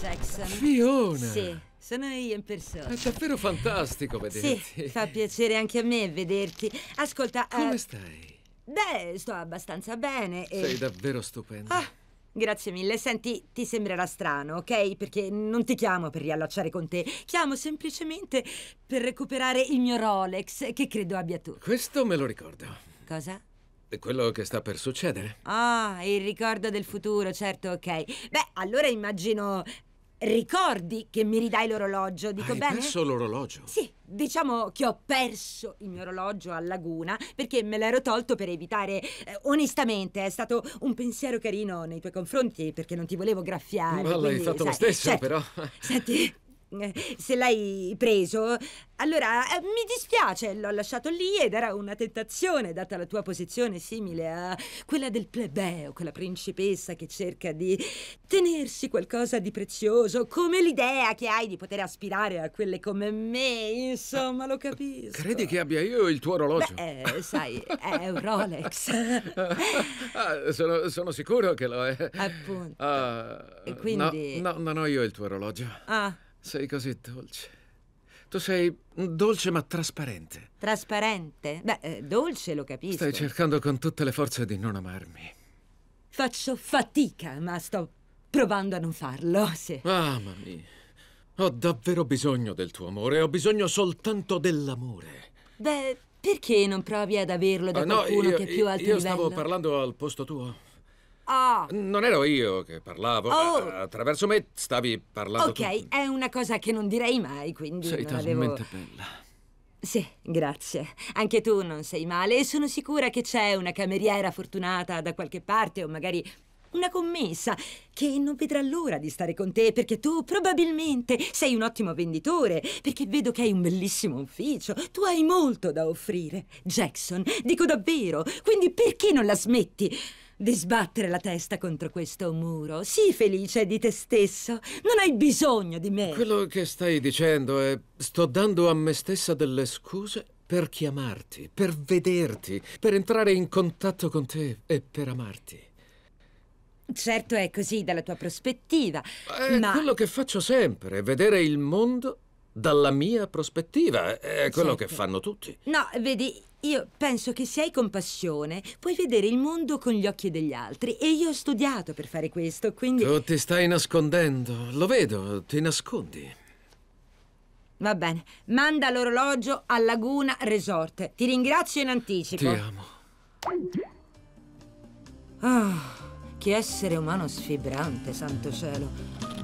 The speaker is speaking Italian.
Jackson. Fiona! Sì, sono io in persona. Eh, è davvero fantastico vederti. Sì, fa piacere anche a me vederti. Ascolta... Eh, Come eh... stai? Beh, sto abbastanza bene e... Sei davvero stupenda. Ah, grazie mille. Senti, ti sembrerà strano, ok? Perché non ti chiamo per riallacciare con te. Chiamo semplicemente per recuperare il mio Rolex, che credo abbia tu. Questo me lo ricordo. Cosa? quello che sta per succedere. Ah, il ricordo del futuro, certo, ok. Beh, allora immagino ricordi che mi ridai l'orologio, dico Hai bene? Hai perso l'orologio? Sì, diciamo che ho perso il mio orologio a Laguna perché me l'ero tolto per evitare... Eh, onestamente, è stato un pensiero carino nei tuoi confronti perché non ti volevo graffiare. Ma l'hai fatto sai, lo stesso, certo. però. Senti, se l'hai preso, allora eh, mi dispiace, l'ho lasciato lì ed era una tentazione, data la tua posizione simile a quella del plebeo, quella principessa che cerca di tenersi qualcosa di prezioso, come l'idea che hai di poter aspirare a quelle come me, insomma, lo capisco. Credi che abbia io il tuo orologio? Beh, eh, sai, è un Rolex. ah, sono, sono, sicuro che lo è. Appunto. Uh, Quindi... No, no, non ho io il tuo orologio. Ah. Sei così dolce. Tu sei dolce ma trasparente. Trasparente? Beh, eh, dolce lo capisco. Stai cercando con tutte le forze di non amarmi. Faccio fatica, ma sto provando a non farlo, sì. Amami. Ho davvero bisogno del tuo amore, ho bisogno soltanto dell'amore. Beh, perché non provi ad averlo da uh, qualcuno no, io, che è più alto io livello? Io stavo parlando al posto tuo. Ah. Non ero io che parlavo. Oh. Attraverso me stavi parlando. Ok, tu. è una cosa che non direi mai, quindi. Sei talmente avevo... bella. Sì, grazie. Anche tu non sei male e sono sicura che c'è una cameriera fortunata da qualche parte o magari una commessa che non vedrà l'ora di stare con te perché tu probabilmente sei un ottimo venditore, perché vedo che hai un bellissimo ufficio, tu hai molto da offrire. Jackson, dico davvero, quindi perché non la smetti? di sbattere la testa contro questo muro. Sii felice di te stesso. Non hai bisogno di me. Quello che stai dicendo è sto dando a me stessa delle scuse per chiamarti, per vederti, per entrare in contatto con te e per amarti. Certo è così dalla tua prospettiva, è ma... quello che faccio sempre, vedere il mondo dalla mia prospettiva, è quello certo. che fanno tutti. No, vedi, io penso che se hai compassione puoi vedere il mondo con gli occhi degli altri e io ho studiato per fare questo, quindi... Tu ti stai nascondendo, lo vedo, ti nascondi. Va bene, manda l'orologio a Laguna Resort. Ti ringrazio in anticipo. Ti amo. Oh, che essere umano sfibrante, santo cielo.